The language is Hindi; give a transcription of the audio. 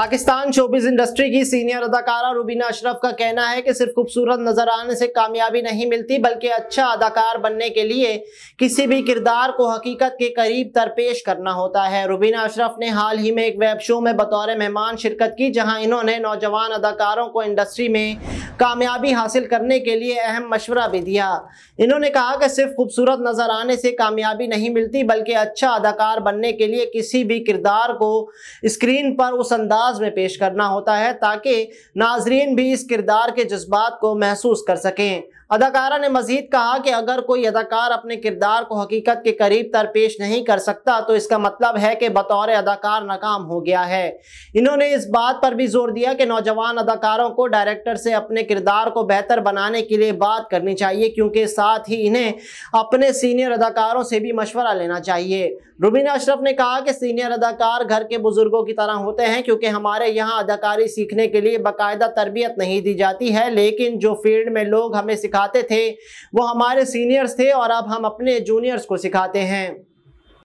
पाकिस्तान शोबिज इंडस्ट्री की सीनियर अदाकारा रुबीना अशरफ का कहना है कि सिर्फ खूबसूरत नजर आने से कामयाबी नहीं मिलती बल्कि अच्छा अदाकार बनने के लिए किसी भी किरदार को हकीकत के करीब तरपेश करना होता है रुबीना अशरफ ने हाल ही में एक वेब शो में बतौर मेहमान शिरकत की जहां इन्होंने नौजवान अदाकारों को इंडस्ट्री में कामयाबी हासिल करने के लिए अहम मशवरा भी दिया इन्होंने कहा कि सिर्फ खूबसूरत नजर आने से कामयाबी नहीं मिलती बल्कि अच्छा अदाकार बनने के लिए किसी भी किरदार को स्क्रीन पर उस अंदाज अंदाज में पेश करना होता है ताकि नाजरीन भी इस किरदार के जज्बात को महसूस कर सकें अदाकारा ने मजीद कहा कि अगर कोई अदाकार अपने किरदार को हकीकत के करीब तर पेश नहीं कर सकता तो इसका मतलब है कि बतौर अदाकार नाकाम हो गया है इन्होंने इस बात पर भी जोर दिया कि नौजवान अदाकारों को डायरेक्टर से अपने किरदार को बेहतर बनाने के लिए बात करनी चाहिए क्योंकि साथ ही इन्हें अपने सीनियर अदाकारों से भी मशवरा लेना चाहिए रुबीना अशरफ ने कहा कि सीनियर अदाकार घर के बुजुर्गों की तरह होते हैं क्योंकि हम हमारे यहाँ अदाकारी सीखने के लिए बाकायदा तरबियत नहीं दी जाती है लेकिन जो फील्ड में लोग हमें सिखाते थे वो हमारे सीनियर्स थे और अब हम अपने जूनियर्स को सिखाते हैं